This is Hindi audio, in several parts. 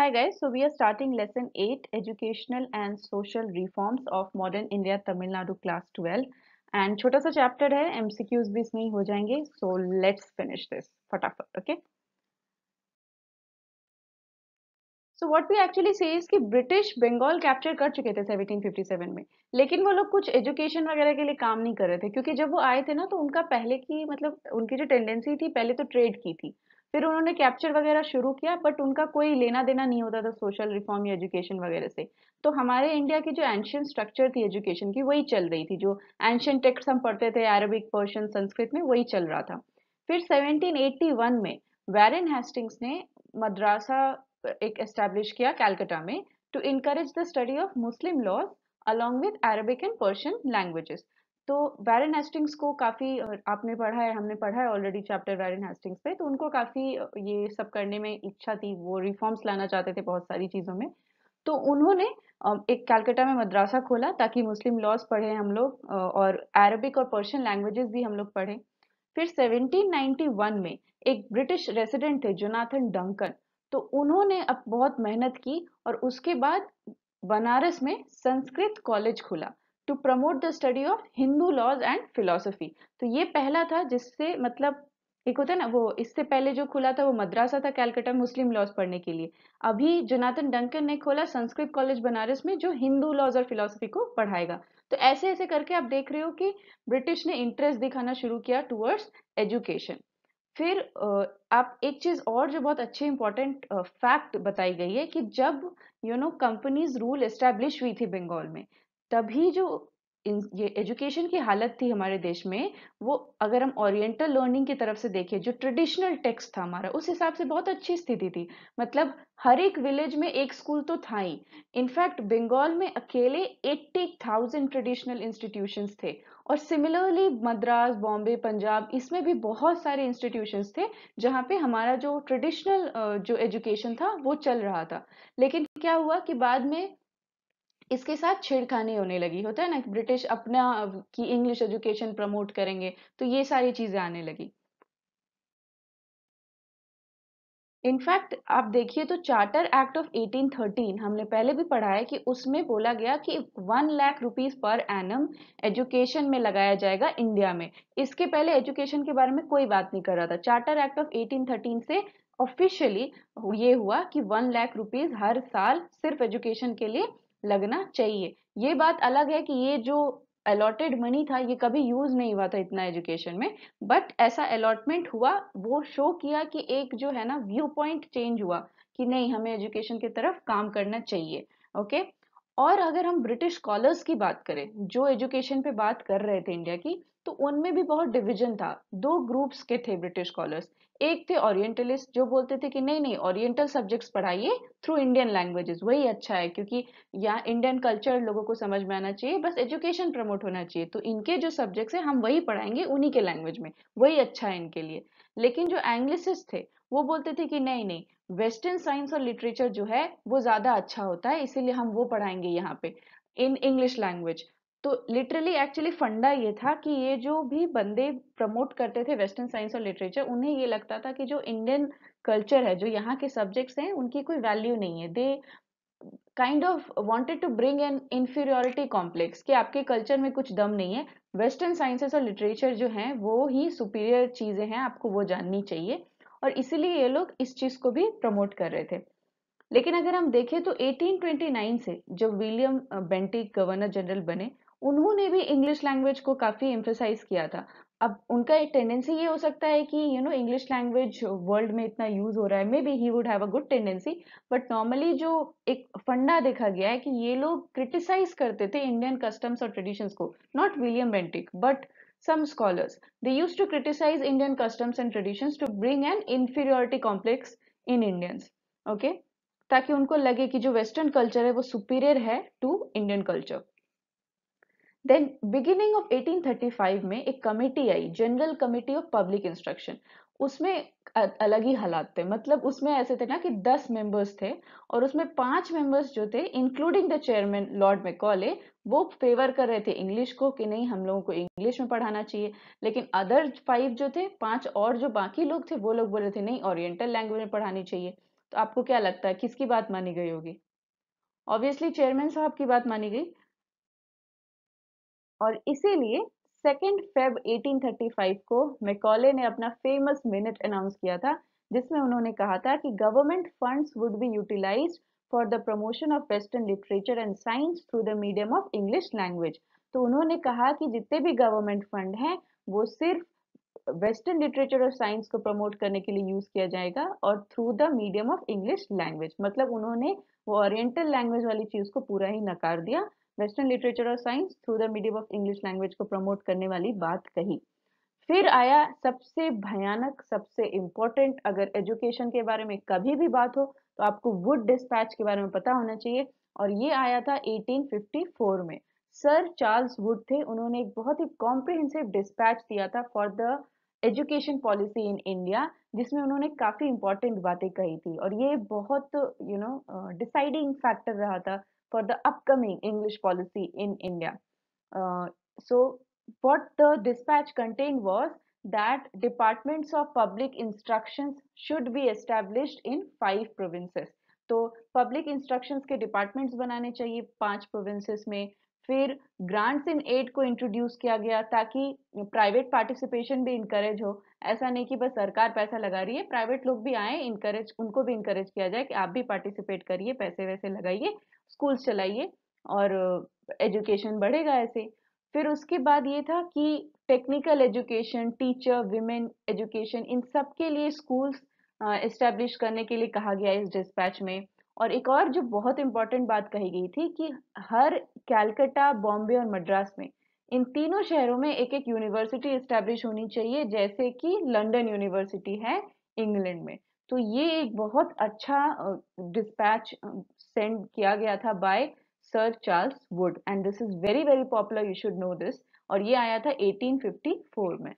Hi guys, so we are starting lesson 8 educational and social reforms of modern India Tamil Nadu class 12 and छोटा sa chapter hai MCQs bhi isme ही हो जाएंगे so let's finish this फटाफट okay so what we actually say कि ब्रिटिश बंगाल कैप्चर कर चुके थे 1757 में लेकिन वो लोग कुछ एजुकेशन वगैरह के लिए काम नहीं कर रहे थे क्योंकि जब वो आए थे ना तो उनका पहले की मतलब उनकी जो टेंडेंसी थी पहले तो ट्रेड की थी फिर उन्होंने कैप्चर वगैरह शुरू किया बट उनका कोई लेना देना नहीं होता था सोशल रिफॉर्म या एजुकेशन वगैरह से तो हमारे इंडिया की जो एंशियन स्ट्रक्चर थी एजुकेशन की वही चल रही थी जो एंशियन टेक्स्ट हम पढ़ते थे अरबिक पर्शियन संस्कृत में वही चल रहा था फिर 1781 में वैरन हेस्टिंग्स ने मद्रासा एक एस्टेब्लिश किया कैलकाटा में to encourage the study of Muslim laws along with Arabic and Persian languages तो वैरन हेस्टिंग्स को काफ़ी आपने पढ़ा है हमने पढ़ा है ऑलरेडी चैप्टर वैरन हेस्टिंग्स पे तो उनको काफ़ी ये सब करने में इच्छा थी वो रिफॉर्म्स लाना चाहते थे बहुत सारी चीज़ों में तो उन्होंने एक कैलकटा में मद्रासा खोला ताकि मुस्लिम लॉज पढ़ें हम लोग और अरबिक और पर्शियन लैंग्वेजेस भी हम लोग पढ़ें फिर 1791 में एक ब्रिटिश रेसिडेंट थे जोनाथन डंकन तो उन्होंने अब बहुत मेहनत की और उसके बाद बनारस में संस्कृत कॉलेज खुला to promote the study of Hindu laws and philosophy तो ये पहला था जिससे मतलब एक होता है ना वो इससे पहले जो खुला था वो मद्रासा था कैलकटा मुस्लिम लॉज पढ़ने के लिए अभी जोनाथन डंकन ने खोला संस्कृत कॉलेज बनारस में जो हिंदू लॉज और फिलोसफी को पढ़ाएगा तो ऐसे ऐसे करके आप देख रहे हो कि ब्रिटिश ने इंटरेस्ट दिखाना शुरू किया टूवर्ड्स एजुकेशन फिर आप एक चीज़ और जो बहुत अच्छी इंपॉर्टेंट फैक्ट बताई गई है कि जब you know companies rule establish हुई थी बंगाल में तभी जो इन ये एजुकेशन की हालत थी हमारे देश में वो अगर हम ओरिएंटल लर्निंग की तरफ से देखें जो ट्रेडिशनल टेक्स्ट था हमारा उस हिसाब से बहुत अच्छी स्थिति थी मतलब हर एक विलेज में एक स्कूल तो था ही इनफैक्ट बंगाल में अकेले 80,000 ट्रेडिशनल इंस्टीट्यूशंस थे और सिमिलरली मद्रास बॉम्बे पंजाब इसमें भी बहुत सारे इंस्टीट्यूशंस थे जहाँ पे हमारा जो ट्रेडिशनल जो एजुकेशन था वो चल रहा था लेकिन क्या हुआ कि बाद में इसके साथ छेड़खानी होने लगी होता है ना ब्रिटिश अपना की इंग्लिश एजुकेशन प्रमोट करेंगे तो ये सारी चीजें आने लगी इनफैक्ट आप देखिए तो चार्टर एक्ट ऑफ 1813 हमने पहले भी पढ़ा है कि उसमें बोला गया कि one lakh rupees per annum education में लगाया जाएगा इंडिया में इसके पहले एजुकेशन के बारे में कोई बात नहीं कर रहा था चार्टर एक्ट ऑफ 1813 से ऑफिशियली ये हुआ कि वन लाख रुपीस हर साल सिर्फ एजुकेशन के लिए लगना चाहिए ये बात अलग है कि ये जो अलॉटेड मनी था ये कभी यूज नहीं हुआ था इतना एजुकेशन में बट ऐसा अलॉटमेंट हुआ वो शो किया कि एक जो है ना व्यू पॉइंट चेंज हुआ कि नहीं हमें एजुकेशन की तरफ काम करना चाहिए ओके okay? और अगर हम ब्रिटिश स्कॉलर्स की बात करें जो एजुकेशन पे बात कर रहे थे इंडिया की तो उनमें भी बहुत डिवीजन था दो ग्रुप्स के थे ब्रिटिश स्कॉलर्स एक थे ओरिएंटलिस्ट जो बोलते थे कि नहीं नहीं ओरिएंटल सब्जेक्ट्स पढ़ाइए थ्रू इंडियन लैंग्वेजेस वही अच्छा है क्योंकि यहाँ इंडियन कल्चर लोगों को समझ में आना चाहिए बस एजुकेशन प्रमोट होना चाहिए तो इनके जो सब्जेक्ट्स हैं हम वही पढ़ाएंगे उन्हीं के लैंग्वेज में वही अच्छा है इनके लिए लेकिन जो एंग्लिस थे वो बोलते थे कि नहीं नहीं वेस्टर्न साइंस और लिटरेचर जो है वो ज़्यादा अच्छा होता है इसीलिए हम वो पढ़ाएंगे यहाँ पे इन इंग्लिश लैंग्वेज तो लिटरली एक्चुअली फंडा ये था कि ये जो भी बंदे प्रमोट करते थे वेस्टर्न साइंस और लिटरेचर उन्हें ये लगता था कि जो इंडियन कल्चर है जो यहाँ के सब्जेक्ट्स हैं उनकी कोई वैल्यू नहीं है they kind of wanted to bring an inferiority complex कि आपके कल्चर में कुछ दम नहीं है वेस्टर्न साइंसेस और लिटरेचर जो है वो ही सुपीरियर चीज़ें हैं आपको वो जाननी चाहिए और इसीलिए ये लोग इस चीज को भी प्रमोट कर रहे थे लेकिन अगर हम देखें तो 1829 से जब विलियम बेंटिक गवर्नर जनरल बने उन्होंने भी इंग्लिश लैंग्वेज को काफी एम्फेसाइज किया था अब उनका एक टेंडेंसी ये हो सकता है कि you know English language world में इतना यूज हो रहा है maybe he would have a good tendency but normally जो एक फंडा देखा गया है कि ये लोग क्रिटिसाइज करते थे इंडियन कस्टम्स और ट्रेडिशंस को not William Bentinck but Some scholars, they used to criticize Indian customs and traditions to bring an inferiority complex in Indians. Okay? ताकि उनको लगे कि जो वेस्टर्न कल्चर है वो सुपीरियर है to Indian culture then beginning of 1835 में एक कमेटी आई general committee of public instruction उसमें अलग ही हालात थे मतलब उसमें ऐसे थे ना कि दस मेंबर्स थे और उसमें पांच मेंबर्स जो थे including the chairman Lord Macaulay वो फेवर कर रहे थे इंग्लिश को कि नहीं हम लोगों को इंग्लिश में पढ़ाना चाहिए लेकिन अदर फाइव जो थे पांच और जो बाकी लोग थे वो लोग बोल रहे थे नहीं ओरिएंटल लैंग्वेज में पढ़ानी चाहिए तो आपको क्या लगता है किसकी बात मानी गई होगी ऑब्वियसली चेयरमैन साहब की बात मानी गई और इसीलिए सेकेंड फेब 1835 को मेकॉले ने अपना फेमस मिनट अनाउंस किया था जिसमें उन्होंने कहा था कि government funds would be utilize for the promotion of western literature and science through the medium of English language तो उन्होंने कहा कि जितने भी गवर्नमेंट फंड हैं वो सिर्फ वेस्टर्न लिटरेचर और साइंस को प्रमोट करने के लिए यूज किया जाएगा और through the medium of English language मतलब उन्होंने वो ओरिएंटल लैंग्वेज वाली चीज को पूरा ही नकार दिया वेस्टर्न लिटरेचर और science through the medium of English language को प्रमोट करने वाली बात कही फिर आया सबसे भयानक सबसे इम्पोर्टेंट अगर एजुकेशन के बारे में कभी भी बात हो तो आपको वुड डिस्पैच के बारे में पता होना चाहिए और ये आया था 1854 में सर चार्ल्स वुड थे उन्होंने एक बहुत ही कॉम्प्रिहेंसिव डिस्पैच दिया था for the education policy in India जिसमें उन्होंने काफ़ी इंपॉर्टेंट बातें कही थी और ये बहुत यू नो डिसाइडिंग फैक्टर रहा था for the upcoming English policy in India. Uh, so what the dispatch contained was that departments of public instructions should be established in five provinces. तो पब्लिक इंस्ट्रक्शंस के डिपार्टमेंट्स बनाने चाहिए पांच प्रोविंसेस में फिर ग्रांट्स इन एड को इंट्रोड्यूस किया गया ताकि प्राइवेट पार्टिसिपेशन भी इंकरेज हो ऐसा नहीं कि बस सरकार पैसा लगा रही है प्राइवेट लोग भी आए इंकरेज उनको भी इंकरेज किया जाए कि आप भी पार्टिसिपेट करिए पैसे वैसे लगाइए स्कूल्स चलाइए और एजुकेशन बढ़ेगा ऐसे फिर उसके बाद ये था कि technical education teacher women education इन सब के लिए स्कूल्स इस्टेब्लिश करने के लिए कहा गया इस डिस्पैच में और एक और जो बहुत इम्पॉर्टेंट बात कही गई थी कि हर कैलकटा बॉम्बे और मद्रास में इन तीनों शहरों में एक एक यूनिवर्सिटी इस्टेब्लिश होनी चाहिए जैसे कि लंदन यूनिवर्सिटी है इंग्लैंड में तो ये एक बहुत अच्छा डिस्पैच सेंड किया गया था by Sir Charles Wood and this is very very popular you should know this और ये आया था 1854 में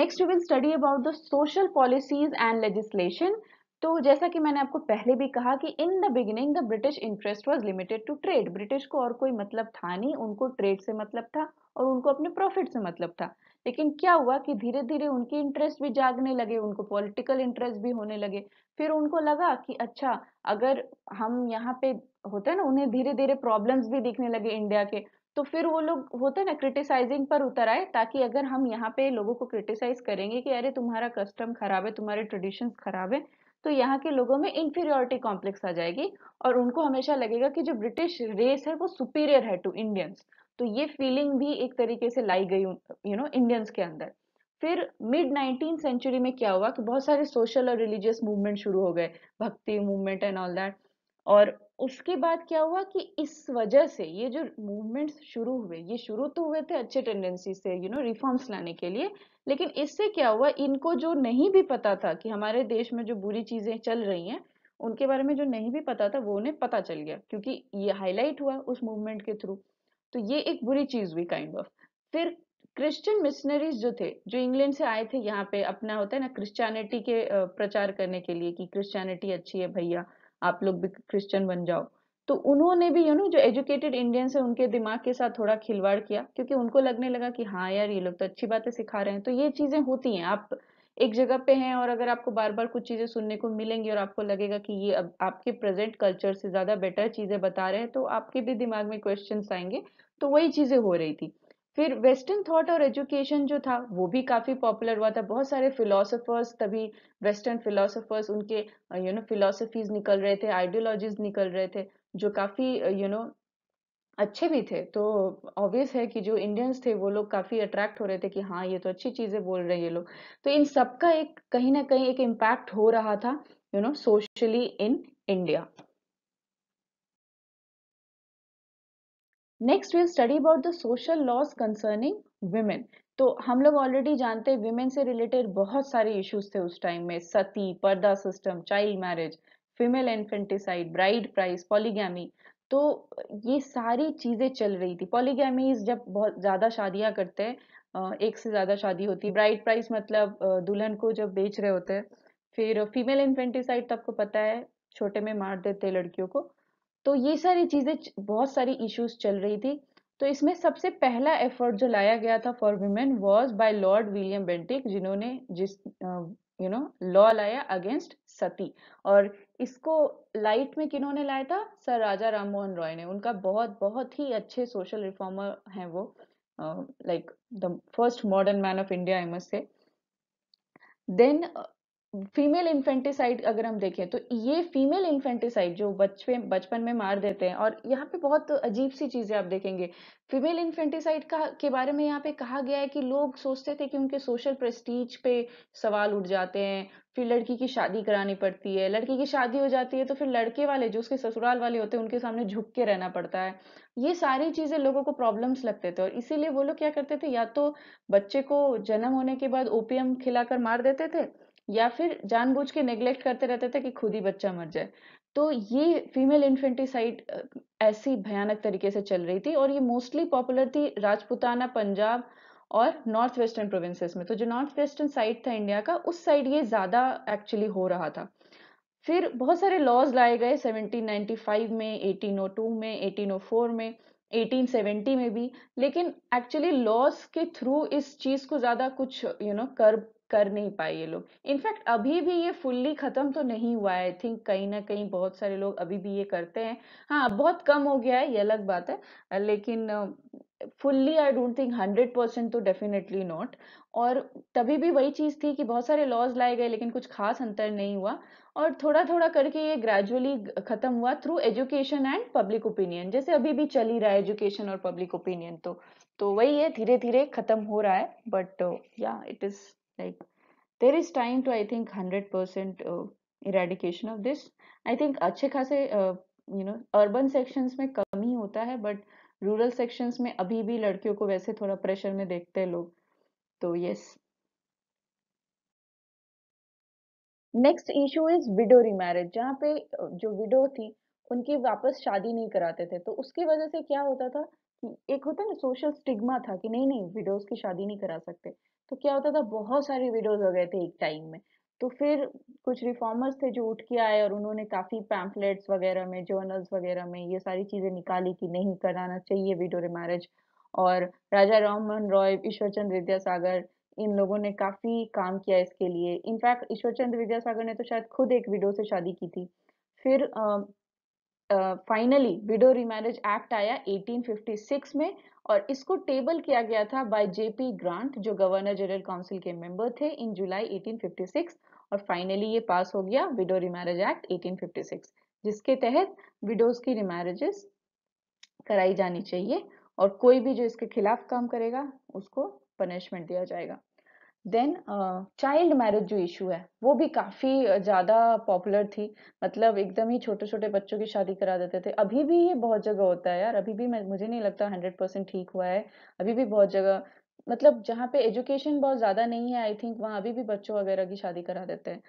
next will study about the social policies and legislation तो जैसा कि मैंने आपको पहले भी कहा कि in the beginning the British interest was limited to trade British को और कोई मतलब था नहीं उनको ट्रेड से मतलब था और उनको अपने प्रॉफिट से मतलब था लेकिन क्या हुआ कि धीरे धीरे उनके इंटरेस्ट भी जागने लगे उनको पॉलिटिकल इंटरेस्ट भी होने लगे फिर उनको लगा कि अच्छा अगर हम यहाँ पे होते हैं ना उन्हें धीरे धीरे प्रॉब्लम्स भी दिखने लगे इंडिया के तो फिर वो लोग होते ना क्रिटिसाइजिंग पर उतर आए ताकि अगर हम यहाँ पे लोगों को क्रिटिसाइज करेंगे कि अरे तुम्हारा कस्टम खराब है तुम्हारे ट्रेडिशन खराब है तो यहाँ के लोगों में इंफीरियोरिटी कॉम्प्लेक्स आ जाएगी और उनको हमेशा लगेगा कि जो ब्रिटिश रेस है वो सुपीरियर है टू इंडियंस तो ये फीलिंग भी एक तरीके से लाई गई यू नो इंडियंस के अंदर फिर मिड नाइनटीन सेंचुरी में क्या हुआ कि बहुत सारे सोशल और रिलीजियस मूवमेंट शुरू हो गए भक्ति मूवमेंट एंड ऑल दैट और उसके बाद क्या हुआ कि इस वजह से ये जो मूवमेंट्स शुरू हुए ये शुरू तो हुए थे अच्छे टेंडेंसी से यू नो रिफॉर्म्स लाने के लिए लेकिन इससे क्या हुआ इनको जो नहीं भी पता था कि हमारे देश में जो बुरी चीज़ें चल रही हैं उनके बारे में जो नहीं भी पता था वो उन्हें पता चल गया क्योंकि ये हाईलाइट हुआ उस मूवमेंट के थ्रू तो ये एक बुरी चीज हुई काइंड ऑफ फिर क्रिश्चियन मिशनरीज जो थे जो इंग्लैंड से आए थे यहाँ पे अपना होता है ना क्रिश्चियनिटी के प्रचार करने के लिए कि क्रिश्चियनिटी अच्छी है भैया आप लोग भी क्रिश्चियन बन जाओ तो उन्होंने भी यू नो जो एजुकेटेड इंडियंस है उनके दिमाग के साथ थोड़ा खिलवाड़ किया क्योंकि उनको लगने लगा कि हाँ यार ये लोग तो अच्छी बातें सिखा रहे हैं तो ये चीजें होती हैं आप एक जगह पे हैं और अगर आपको बार बार कुछ चीजें सुनने को मिलेंगी और आपको लगेगा कि ये अब आपके प्रेजेंट कल्चर से ज्यादा बेटर चीजें बता रहे हैं तो आपके भी दिमाग में क्वेश्चन आएंगे तो वही चीज़ें हो रही थी फिर वेस्टर्न थॉट और एजुकेशन जो था वो भी काफ़ी पॉपुलर हुआ था बहुत सारे फिलोसोफर्स तभी वेस्टर्न फिलोसोफर्स उनके यू नो फिलोसफीज निकल रहे थे आइडियोलॉजीज निकल रहे थे जो काफ़ी यू नो अच्छे भी थे तो ऑब्वियस है कि जो इंडियंस थे वो लोग काफ़ी अट्रैक्ट हो रहे थे कि हाँ ये तो अच्छी चीज़ें बोल रहे हैं ये लोग तो इन सब का एक कहीं ना कहीं एक इम्पैक्ट हो रहा था you know socially in India next will study about the social laws concerning women तो हम लोग ऑलरेडी जानते हैं वुमेन से रिलेटेड बहुत सारे इश्यूज थे उस टाइम में sati purdah system child marriage female infanticide bride price polygamy तो ये सारी चीज़ें चल रही थी पॉलीगैमीज जब बहुत ज़्यादा शादियाँ करते हैं एक से ज़्यादा शादी होती है ब्राइड प्राइस मतलब दुल्हन को जब बेच रहे होते हैं फिर फीमेल इन्फेंटिसाइड तो आपको पता है छोटे में मार देते लड़कियों को तो ये सारी चीज़ें बहुत सारी इश्यूज चल रही थी तो इसमें सबसे पहला एफर्ट जो लाया गया था for women was by Lord William Bentinck जिन्होंने जिस यू नो लॉ लाया अगेंस्ट सती और इसको लाइट में किन्होंने लाया था सर राजा राम मोहन रॉय ने उनका बहुत बहुत ही अच्छे सोशल रिफॉर्मर हैं वो like the first modern man of India I must say then female infanticide अगर हम देखें तो ये फीमेल इन्फेंटिसाइड जो बच्चे बचपन में मार देते हैं और यहाँ पे बहुत अजीब सी चीज़ें आप देखेंगे फीमेल इन्फेंटिसाइड का के बारे में यहाँ पे कहा गया है कि लोग सोचते थे कि उनके सोशल प्रेस्टीज पे सवाल उठ जाते हैं फिर लड़की की शादी करानी पड़ती है लड़की की शादी हो जाती है तो फिर लड़के वाले जो उसके ससुराल वाले होते हैं उनके सामने झुक के रहना पड़ता है ये सारी चीज़ें लोगों को प्रॉब्लम्स लगते थे और इसीलिए वो लोग क्या करते थे या तो बच्चे को जन्म होने के बाद ओपीएम खिलाकर मार देते थे या फिर जानबूझ के नेग्लेक्ट करते रहते थे कि खुद ही बच्चा मर जाए तो ये फीमेल इन्फेंटिसाइड ऐसी भयानक तरीके से चल रही थी और ये मोस्टली पॉपुलर थी राजपुताना पंजाब और नॉर्थ वेस्टर्न प्रोविंसेस में तो जो नॉर्थ वेस्टर्न साइड था इंडिया का उस साइड ये ज़्यादा एक्चुअली हो रहा था फिर बहुत सारे लॉज लाए गए 1795 में 1802 में 1804 में 1870 में भी लेकिन एक्चुअली लॉस के थ्रू इस चीज़ को ज़्यादा कुछ यू नो कर कर नहीं पाए ये लोग इनफैक्ट अभी भी ये फुल्ली ख़त्म तो नहीं हुआ है आई थिंक कहीं ना कहीं बहुत सारे लोग अभी भी ये करते हैं हाँ बहुत कम हो गया है ये अलग बात है लेकिन fully I don't think hundred percent तो डेफिनेटली नॉट और तभी भी वही चीज़ थी कि बहुत सारे लॉज लाए गए लेकिन कुछ खास अंतर नहीं हुआ और थोड़ा थोड़ा करके ये ग्रेजुअली ख़त्म हुआ through education and public opinion जैसे अभी भी चल ही रहा है एजुकेशन और पब्लिक ओपिनियन तो तो वही है धीरे धीरे ख़त्म हो रहा है but yeah it is like there is time to i think 100% uh, eradication of this i think अच्छे खासे यू नो अर्बन सेक्शंस में कम ही होता है बट रूरल सेक्शंस में अभी भी लड़कियों को वैसे थोड़ा प्रेशर में देखते हैं लोग तो yes next issue is widow remarriage जहाँ पे uh, जो विडो थी उनकी वापस शादी नहीं कराते थे तो उसकी वजह से क्या होता था एक होता ना सोशल स्टिग्मा था कि नहीं नहीं विडोज की शादी नहीं करा सकते तो क्या होता था बहुत सारी विडोज हो गए थे एक टाइम में तो फिर कुछ रिफॉर्मर्स थे जो उठ के आए और उन्होंने काफ़ी पैम्फलेट्स वगैरह में जर्नल्स वगैरह में ये सारी चीज़ें निकाली कि नहीं कराना चाहिए विडो रिमैरिज और राजा राममोहन रॉय ईश्वरचंद विद्यासागर इन लोगों ने काफ़ी काम किया इसके लिए इनफैक्ट ईश्वरचंद विद्यासागर ने तो शायद खुद एक विडो से शादी की थी फिर फाइनली विडो रिमैरिज एक्ट आया 1856 में और इसको टेबल किया गया था बाय जेपी ग्रांट जो गवर्नर जनरल काउंसिल के मेंबर थे इन जुलाई 1856 और फाइनली ये पास हो गया विडो रिमैरिज एक्ट 1856 जिसके तहत विडोज की रिमैरिजेस कराई जानी चाहिए और कोई भी जो इसके खिलाफ काम करेगा उसको पनिशमेंट दिया जाएगा देन चाइल्ड मैरिज जो इशू है वो भी काफ़ी ज़्यादा पॉपुलर थी मतलब एकदम ही छोटे छोटे बच्चों की शादी करा देते थे अभी भी ये बहुत जगह होता है यार अभी भी मैं मुझे नहीं लगता हंड्रेड परसेंट ठीक हुआ है अभी भी बहुत जगह मतलब जहाँ पे एजुकेशन बहुत ज़्यादा नहीं है आई थिंक वहाँ अभी भी बच्चों वगैरह की शादी करा देते हैं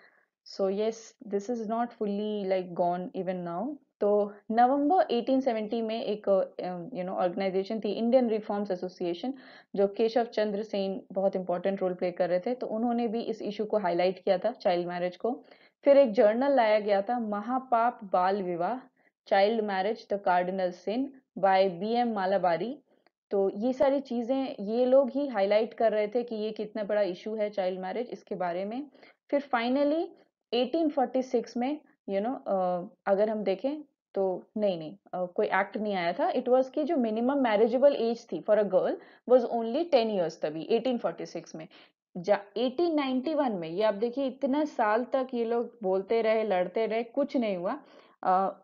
so yes this is not fully like gone even now तो नवंबर 1870 में एक यू नो ऑर्गेनाइजेशन थी इंडियन रिफॉर्म्स एसोसिएशन जो केशव चंद्र सेन बहुत इंपॉर्टेंट रोल प्ले कर रहे थे तो उन्होंने भी इस इशू को हाईलाइट किया था चाइल्ड मैरिज को फिर एक जर्नल लाया गया था महापाप बाल विवाह child marriage the cardinal sin by B M Malabari तो ये सारी चीज़ें ये लोग ही हाईलाइट कर रहे थे कि ये कितना बड़ा इशू है चाइल्ड मैरिज इसके बारे में फिर फाइनली 1846 में यू नो अगर हम देखें तो नहीं नहीं uh, कोई एक्ट नहीं आया था इट वाज की जो मिनिमम मैरिजेबल एज थी for a girl was only ten years तभी 1846 में जा 1891 में ये आप देखिए इतना साल तक ये लोग बोलते रहे लड़ते रहे कुछ नहीं हुआ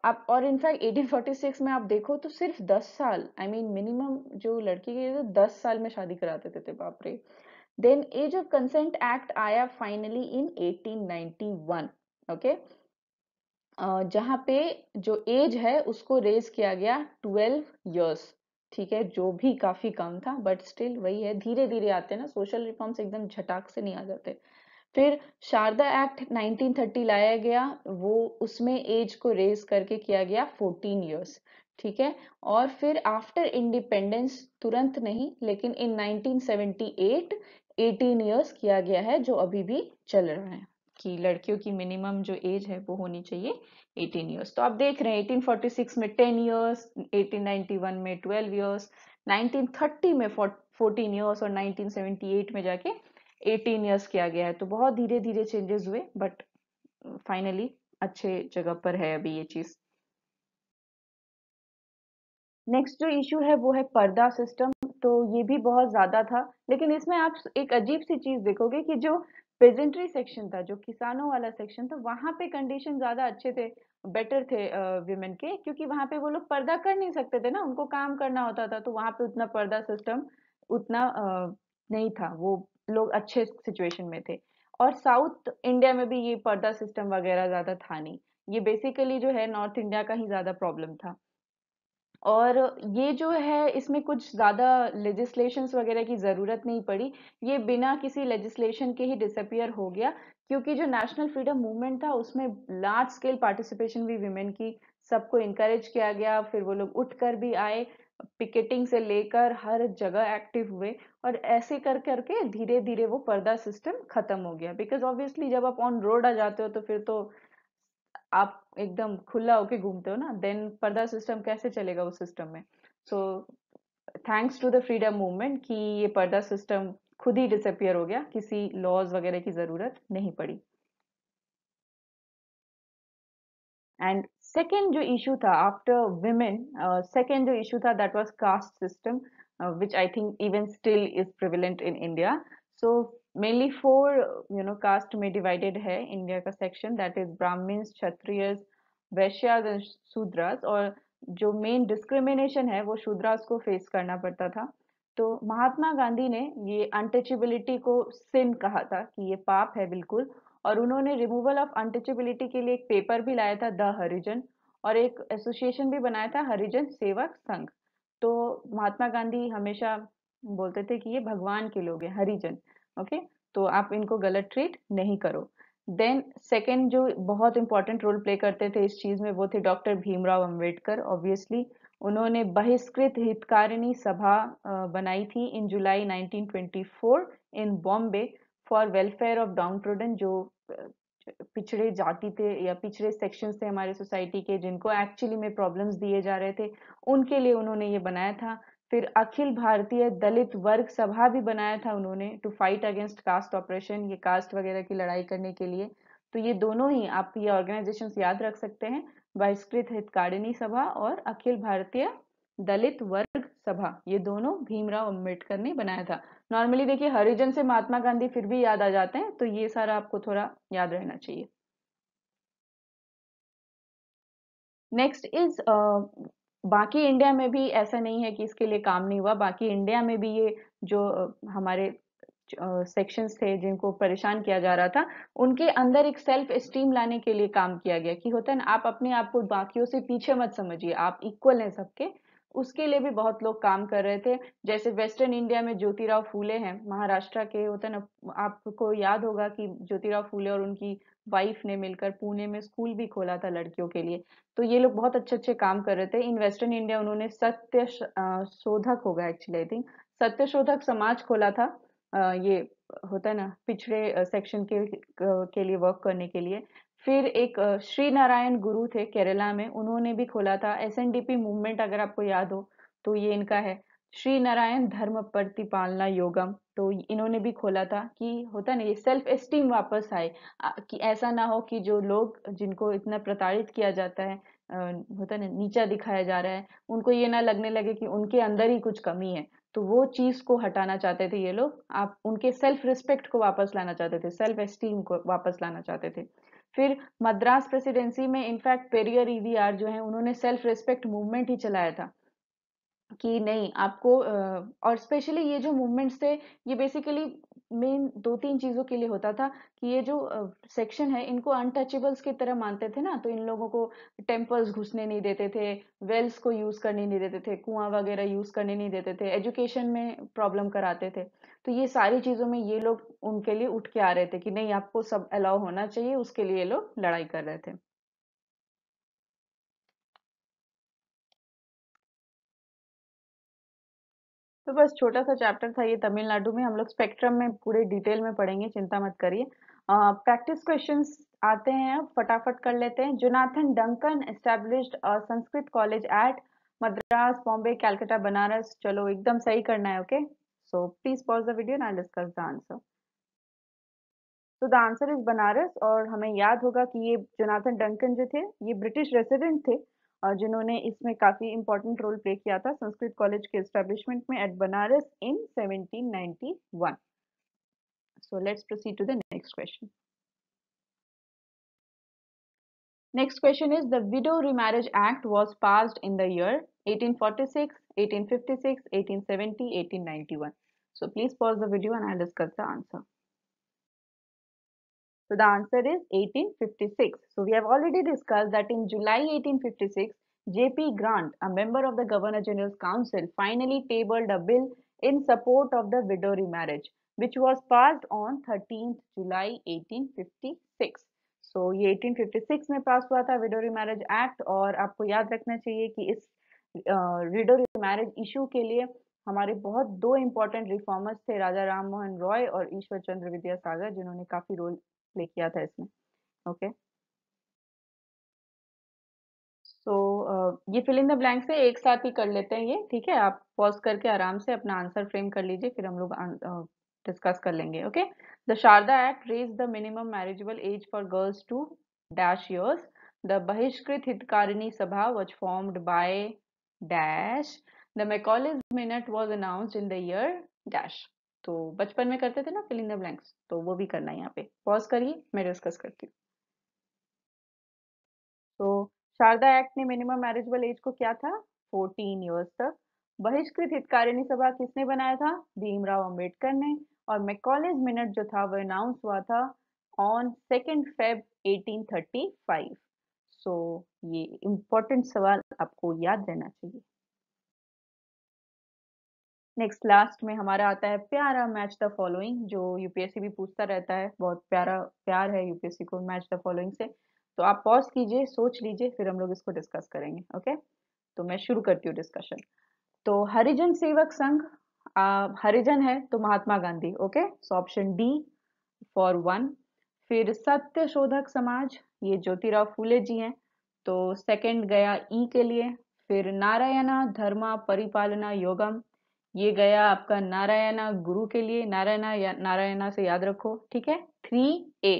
आप और इनफैक्ट 1846 में आप देखो तो सिर्फ 10 साल आई मीन मिनिमम जो लड़की की तो 10 साल में शादी कराते थे, थे बाप then age of consent act आया finally in eighteen okay okay? जहाँ पे जो एज है उसको रेज किया गया ट्वेल्व ईयर्स ठीक है जो भी काफी कम था बट स्टिल वही है धीरे धीरे आते हैं ना सोशल रिफॉर्म्स एकदम झटाक से नहीं आ जाते फिर शारदा एक्ट 1930 लाया गया वो उसमें एज को रेज करके किया गया 14 इयर्स ठीक है और फिर आफ्टर इंडिपेंडेंस तुरंत नहीं लेकिन इन 1978 18 इयर्स किया गया है जो अभी भी चल रहा है कि लड़कियों की मिनिमम जो एज है वो होनी चाहिए 18 इयर्स तो आप देख रहे हैं 1846 में 10 इयर्स 1891 में 12 इयर्स 1930 में 14 इयर्स और 1978 में जाके 18 इयर्स किया गया है तो बहुत धीरे धीरे चेंजेस हुए बट फाइनली अच्छे जगह पर है अभी ये चीज नेक्स्ट जो इशू है वो है पर्दा सिस्टम तो ये भी बहुत ज्यादा था लेकिन इसमें आप एक अजीब सी चीज देखोगे कि जो पेजेंट्री सेक्शन था जो किसानों वाला सेक्शन था वहाँ पे कंडीशन ज़्यादा अच्छे थे बेटर थे वीमेन के क्योंकि वहाँ पे वो लोग पर्दा कर नहीं सकते थे ना उनको काम करना होता था तो वहाँ पे उतना पर्दा सिस्टम उतना नहीं था वो लोग अच्छे सिचुएशन में थे और साउथ इंडिया में भी ये पर्दा सिस्टम वगैरह ज़्यादा था नहीं ये बेसिकली जो है नॉर्थ इंडिया का ही ज़्यादा प्रॉब्लम था और ये जो है इसमें कुछ ज़्यादा लेजिस्लेशन वगैरह की ज़रूरत नहीं पड़ी ये बिना किसी लेजिस्लेशन के ही डिसअपियर हो गया क्योंकि जो नेशनल फ्रीडम मूवमेंट था उसमें लार्ज स्केल पार्टिसिपेशन भी वीमेन की सबको इनक्रेज किया गया फिर वो लोग उठ कर भी आए पिकेटिंग से लेकर हर जगह एक्टिव हुए और ऐसे कर करके धीरे धीरे वो पर्दा सिस्टम खत्म हो गया बिकॉज ऑब्वियसली जब आप ऑन रोड आ जाते हो तो फिर तो आप एकदम खुला होके घूमते हो ना देन पर्दा सिस्टम कैसे चलेगा उस सिस्टम में so thanks to the freedom movement कि ये पर्दा सिस्टम खुद ही डिसअपियर हो गया किसी लॉज वगैरह की ज़रूरत नहीं पड़ी एंड सेकेंड जो इशू था आफ्टर वुमेन सेकेंड जो इशू था that was caste system which I think even still is prevalent in India so mainly four you know caste में divided है India का section that is Brahmins, Kshatriyas, Vaishyas and Sudras और जो main discrimination है वो शूद्रास को face करना पड़ता था तो महात्मा गांधी ने ये अनटचेबिलिटी को सिन कहा था कि ये पाप है बिल्कुल और उन्होंने रिमूवल ऑफ अनटचेबिलिटी के लिए एक पेपर भी लाया था द हरिजन और एक एसोसिएशन भी बनाया था हरिजन सेवक संघ तो महात्मा गांधी हमेशा बोलते थे कि ये भगवान के लोग हैं हरिजन ओके तो आप इनको गलत ट्रीट नहीं करो देन सेकेंड जो बहुत इंपॉर्टेंट रोल प्ले करते थे इस चीज़ में वो थे डॉक्टर भीमराव अम्बेडकर ऑब्वियसली उन्होंने बहिष्कृत हितकारिणी सभा बनाई थी in July 1924 in Bombay for welfare of downtrodden जो पिछड़े जाति थे या पिछड़े सेक्शंस थे हमारे सोसाइटी के जिनको एक्चुअली में प्रॉब्लम्स दिए जा रहे थे उनके लिए उन्होंने ये बनाया था फिर अखिल भारतीय दलित वर्ग सभा भी बनाया था उन्होंने to fight against caste oppression ये कास्ट वगैरह की लड़ाई करने के लिए तो ये दोनों ही आप ये ऑर्गेनाइजेशन याद रख सकते हैं बहिष्कृत हितकारिणी सभा और अखिल भारतीय दलित वर्ग सभा ये दोनों भीमराव अम्बेडकर ने बनाया था नॉर्मली देखिए हरिजन से महात्मा गांधी फिर भी याद आ जाते हैं तो ये सारा आपको थोड़ा याद रहना चाहिए नेक्स्ट इज बाकी इंडिया में भी ऐसा नहीं है कि इसके लिए काम नहीं हुआ बाकी इंडिया में भी ये जो हमारे सेक्शंस थे जिनको परेशान किया जा रहा था उनके अंदर एक सेल्फ स्टीम लाने के लिए काम किया गया कि होता है ना आप अपने आप को बाकियों से पीछे मत समझिए आप इक्वल हैं सबके उसके लिए भी बहुत लोग काम कर रहे थे जैसे वेस्टर्न इंडिया में ज्योतिराव फूले हैं महाराष्ट्र के होते ना आपको याद होगा कि ज्योतिराव फूले और उनकी वाइफ ने मिलकर पुणे में स्कूल भी खोला था लड़कियों के लिए तो ये लोग बहुत अच्छे अच्छे काम कर रहे थे इन वेस्टर्न इंडिया उन्होंने सत्य शोधक होगा एक्चुअली आई थिंक सत्य शोधक समाज खोला था ये होता है ना पिछड़े सेक्शन के के लिए वर्क करने के लिए फिर एक श्री नारायण गुरु थे केरला में उन्होंने भी खोला था एस मूवमेंट अगर आपको याद हो तो ये इनका है श्री नारायण धर्म प्रतिपालना योगम तो इन्होंने भी खोला था कि होता नहीं सेल्फ एस्टीम वापस आए कि ऐसा ना हो कि जो लोग जिनको इतना प्रताड़ित किया जाता है होता नहीं नीचा दिखाया जा रहा है उनको ये ना लगने लगे कि उनके अंदर ही कुछ कमी है तो वो चीज़ को हटाना चाहते थे ये लोग आप उनके सेल्फ रिस्पेक्ट को वापस लाना चाहते थे सेल्फ एस्टीम को वापस लाना चाहते थे फिर मद्रास प्रेसिडेंसी में इनफैक्ट पेरियर ईवीआर जो है उन्होंने सेल्फ रिस्पेक्ट मूवमेंट ही चलाया था कि नहीं आपको और स्पेशली ये जो मूवमेंट्स थे ये बेसिकली मेन दो तीन चीज़ों के लिए होता था कि ये जो सेक्शन है इनको अनटचेबल्स की तरह मानते थे ना तो इन लोगों को टेम्पल्स घुसने नहीं देते थे वेल्स को यूज़ करने नहीं देते थे कुआं वगैरह यूज़ करने नहीं देते थे एजुकेशन में प्रॉब्लम कराते थे तो ये सारी चीज़ों में ये लोग उनके लिए उठ के आ रहे थे कि नहीं आपको सब अलाउ होना चाहिए उसके लिए ये लोग लड़ाई कर रहे थे तो बस छोटा सा चैप्टर था ये तमिलनाडु में हम लोग स्पेक्ट्रम में पूरे डिटेल में पढ़ेंगे चिंता मत करिए प्रैक्टिस क्वेश्चंस आते हैं अब फटाफट कर लेते हैं Jonathan Duncan established Sanskrit college at Madras Bombay Calcutta Banaras चलो एकदम सही करना है okay okay? So please pause the video and I'll discuss the answer. तो द आंसर इज बनारस और हमें याद होगा कि ये जोनाथन डंकन जो थे ये ब्रिटिश रेसिडेंट थे और जिन्होंने इसमें काफ़ी इंपॉर्टेंट रोल प्ले किया था संस्कृत कॉलेज के एस्टेब्लिशमेंट में at Banaras in 1791 so let's proceed to the next question next question is the widow remarriage act was passed in the year 1846 1856, 1870, 1891. So please pause the video and I'll discuss the answer. So the answer is 1856. So we have already discussed that in July 1856, J.P. Grant, a member of the Governor General's Council, finally tabled a bill in support of the widow remarriage, which was passed on 13th July 1856. so, ये 1856 में पास हुआ था विडो मैरिज एक्ट और आपको याद रखना चाहिए कि इस रीडर मैरिज इशू के लिए हमारे बहुत दो इम्पोर्टेंट रिफॉर्मर्स थे राजा राम मोहन रॉय और ईश्वर चंद्र विद्यासागर जिन्होंने काफी रोल प्ले किया था इसमें ओके सो ये फिल इन द ब्लैंक से एक साथ ही कर लेते हैं ये ठीक है आप पॉज करके आराम से अपना आंसर फ्रेम कर लीजिए फिर हम लोग डिस्कस अं, कर लेंगे okay the Sharda act raise the minimum marriageable age for girls to dash years the Bahishkrit Hitkarini Sabha was formed by dash the Macaulay's minute was announce in the year dash तो बचपन में करते थे ना इन द ब्लैंक्स तो वो भी करना है यहाँ पे पॉज करिए मैं डिस्कस करती हूँ तो शारदा एक्ट ने मिनिमम मैरिजेबल एज को क्या था 14 इयर्स तक बहिष्कृत हितकारिणी सभा किसने बनाया था भीमराव अंबेडकर ने और मैकॉलेज मिनट जो था वो अनाउंस हुआ था on second Feb 1835 so so, ये इम्पोर्टेंट सवाल आपको याद रहना चाहिए नेक्स्ट लास्ट में हमारा आता है प्यारा मैच द फॉलोइंग जो यूपीएससी भी पूछता रहता है बहुत प्यारा प्यार है यूपीएससी को मैच द फॉलोइंग से तो आप पॉज कीजिए सोच लीजिए फिर हम लोग इसको डिस्कस करेंगे ओके तो मैं शुरू करती हूँ डिस्कशन तो हरिजन सेवक संघ हरिजन है तो Mahatma Gandhi okay so option D for one फिर सत्य शोधक समाज ये ज्योतिराव फूले जी हैं तो सेकंड गया ई के लिए फिर नारायणा धर्मा परिपालना योगम ये गया आपका नारायणा गुरु के लिए नारायणा या नारायणा से याद रखो ठीक है थ्री ए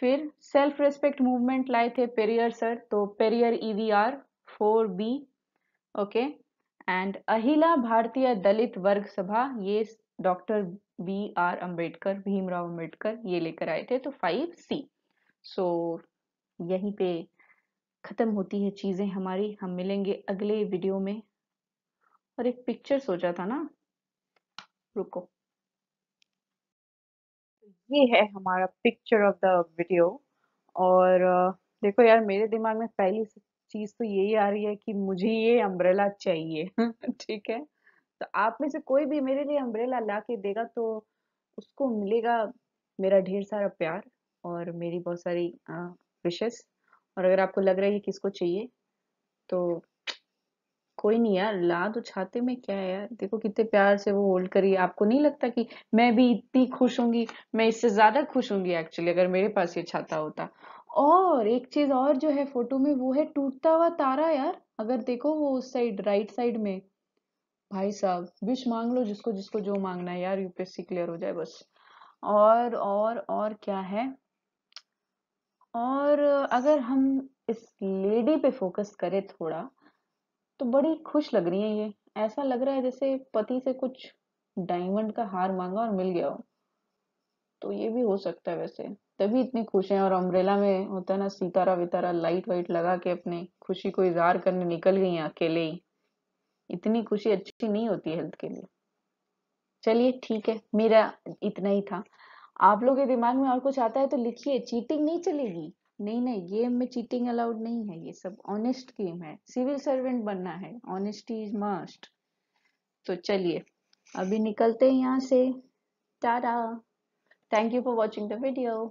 फिर सेल्फ रेस्पेक्ट मूवमेंट लाए थे पेरियर सर तो Periyar EVR four B okay and अहिला भारतीय दलित वर्ग सभा ये doctor B R Ambedkar Bhimrao Ambedkar ये लेकर आए थे तो फाइव सी सो यहीं पे ख़त्म होती है चीज़ें हमारी हम मिलेंगे अगले वीडियो में और एक पिक्चर सोचा था ना रुको ये है हमारा पिक्चर ऑफ द वीडियो और देखो यार मेरे दिमाग में पहली चीज़ तो यही आ रही है कि मुझे ये अम्ब्रेला चाहिए ठीक है तो आप में से कोई भी मेरे लिए अम्ब्रेला ला के देगा तो उसको मिलेगा मेरा ढेर सारा प्यार और मेरी बहुत सारी विशेष और अगर आपको लग रहा है किसको चाहिए तो कोई नहीं यार ला तो छाते में क्या है यार देखो कितने प्यार से वो होल्ड करी आपको नहीं लगता कि मैं भी इतनी खुश होंगी मैं इससे ज्यादा खुश होंगी एक्चुअली अगर मेरे पास ये छाता होता और एक चीज और जो है फोटो में वो है टूटता हुआ तारा यार अगर देखो वो उस साइड राइट साइड में भाई साहब विश मांग लो जिसको जिसको जो मांगना है यार यूपीएससी क्लियर हो जाए बस और और और क्या है और अगर हम इस लेडी पे फोकस करें थोड़ा तो बड़ी खुश लग रही है ये ऐसा लग रहा है जैसे पति से कुछ डायमंड का हार मांगा और मिल गया हो तो ये भी हो सकता है वैसे तभी इतनी खुश है और अम्ब्रेला में होता है ना सितारा वितारा लाइट वाइट लगा के अपनी खुशी को इजहार करने निकल गई है अकेले ही इतनी खुशी अच्छी नहीं होती हेल्थ के लिए चलिए ठीक है मेरा इतना ही था आप लोग के दिमाग में और कुछ आता है तो लिखिए चीटिंग नहीं चलेगी नहीं नहीं गेम में चीटिंग अलाउड नहीं है ये सब ऑनेस्ट गेम है सिविल सर्वेंट बनना है ऑनेस्टी इज मस्ट तो चलिए अभी निकलते हैं यहाँ से tata thank you for watching the video